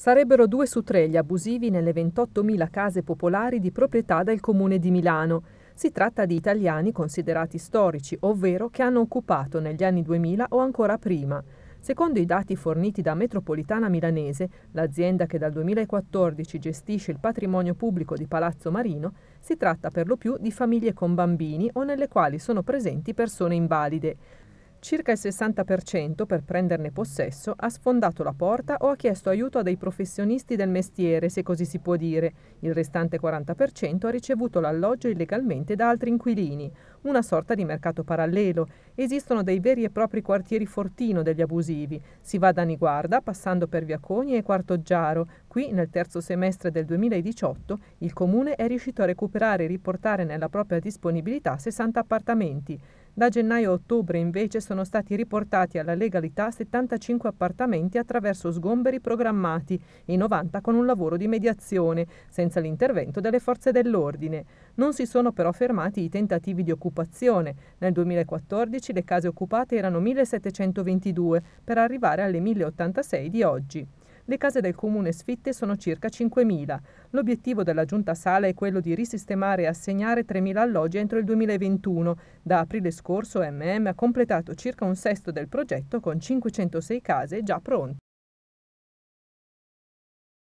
Sarebbero due su tre gli abusivi nelle 28.000 case popolari di proprietà del comune di Milano. Si tratta di italiani considerati storici, ovvero che hanno occupato negli anni 2000 o ancora prima. Secondo i dati forniti da Metropolitana Milanese, l'azienda che dal 2014 gestisce il patrimonio pubblico di Palazzo Marino, si tratta per lo più di famiglie con bambini o nelle quali sono presenti persone invalide. Circa il 60% per prenderne possesso ha sfondato la porta o ha chiesto aiuto a dei professionisti del mestiere, se così si può dire. Il restante 40% ha ricevuto l'alloggio illegalmente da altri inquilini, una sorta di mercato parallelo. Esistono dei veri e propri quartieri fortino degli abusivi. Si va da Niguarda passando per Viaconi e Quarto Giaro. Qui, nel terzo semestre del 2018, il comune è riuscito a recuperare e riportare nella propria disponibilità 60 appartamenti. Da gennaio a ottobre invece sono stati riportati alla legalità 75 appartamenti attraverso sgomberi programmati e 90 con un lavoro di mediazione, senza l'intervento delle forze dell'ordine. Non si sono però fermati i tentativi di occupazione. Nel 2014 le case occupate erano 1722 per arrivare alle 1086 di oggi. Le case del comune sfitte sono circa 5.000. L'obiettivo della giunta Sala è quello di risistemare e assegnare 3.000 alloggi entro il 2021. Da aprile scorso MM ha completato circa un sesto del progetto con 506 case già pronte.